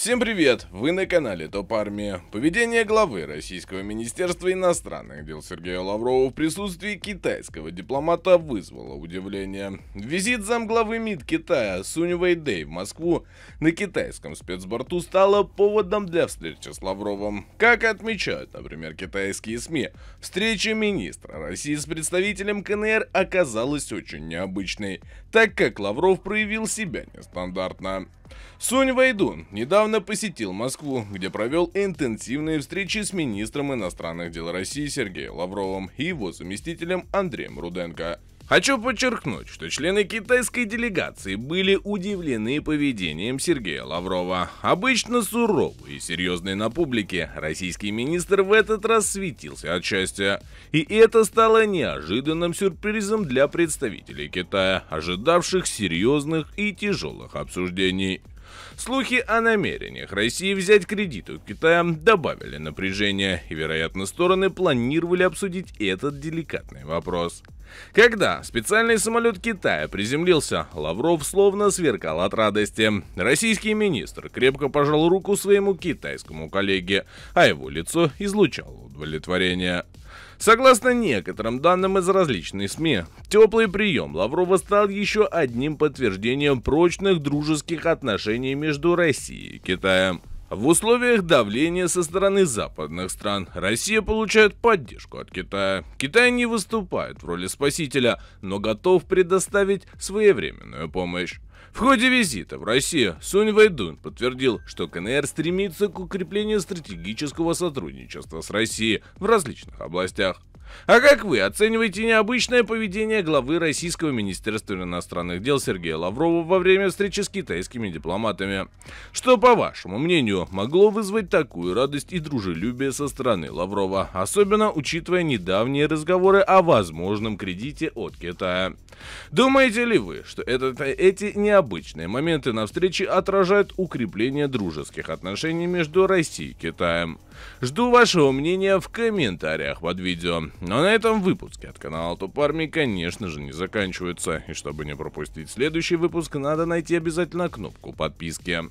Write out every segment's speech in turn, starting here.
Всем привет! Вы на канале Топ Армия. Поведение главы Российского министерства иностранных дел Сергея Лаврова в присутствии китайского дипломата вызвало удивление. Визит замглавы МИД Китая Сунь Вэйдэй в Москву на китайском спецборту стало поводом для встречи с Лавровым. Как отмечают, например, китайские СМИ, встреча министра России с представителем КНР оказалась очень необычной, так как Лавров проявил себя нестандартно. Сунь Вайдун недавно посетил Москву, где провел интенсивные встречи с министром иностранных дел России Сергеем Лавровым и его заместителем Андреем Руденко. Хочу подчеркнуть, что члены китайской делегации были удивлены поведением Сергея Лаврова. Обычно суровый и серьезный на публике, российский министр в этот раз светился от счастья. И это стало неожиданным сюрпризом для представителей Китая, ожидавших серьезных и тяжелых обсуждений. Слухи о намерениях России взять кредит у Китая добавили напряжения, и, вероятно, стороны планировали обсудить этот деликатный вопрос. Когда специальный самолет Китая приземлился, Лавров словно сверкал от радости. Российский министр крепко пожал руку своему китайскому коллеге, а его лицо излучало удовлетворение. Согласно некоторым данным из различных СМИ, теплый прием Лаврова стал еще одним подтверждением прочных дружеских отношений между Россией и Китаем. В условиях давления со стороны западных стран Россия получает поддержку от Китая. Китай не выступает в роли спасителя, но готов предоставить своевременную помощь. В ходе визита в Россию Сунь Вайдун подтвердил, что КНР стремится к укреплению стратегического сотрудничества с Россией в различных областях. А как вы оцениваете необычное поведение главы Российского министерства иностранных дел Сергея Лаврова во время встречи с китайскими дипломатами? Что, по вашему мнению, могло вызвать такую радость и дружелюбие со стороны Лаврова, особенно учитывая недавние разговоры о возможном кредите от Китая? Думаете ли вы, что этот, эти необычные моменты на встрече отражают укрепление дружеских отношений между Россией и Китаем? Жду вашего мнения в комментариях под видео. Но на этом выпуске от канала Топ Армии, конечно же, не заканчивается. И чтобы не пропустить следующий выпуск, надо найти обязательно кнопку подписки.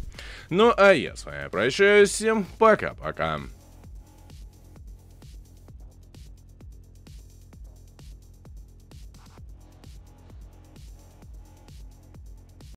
Ну а я с вами прощаюсь. Всем пока-пока.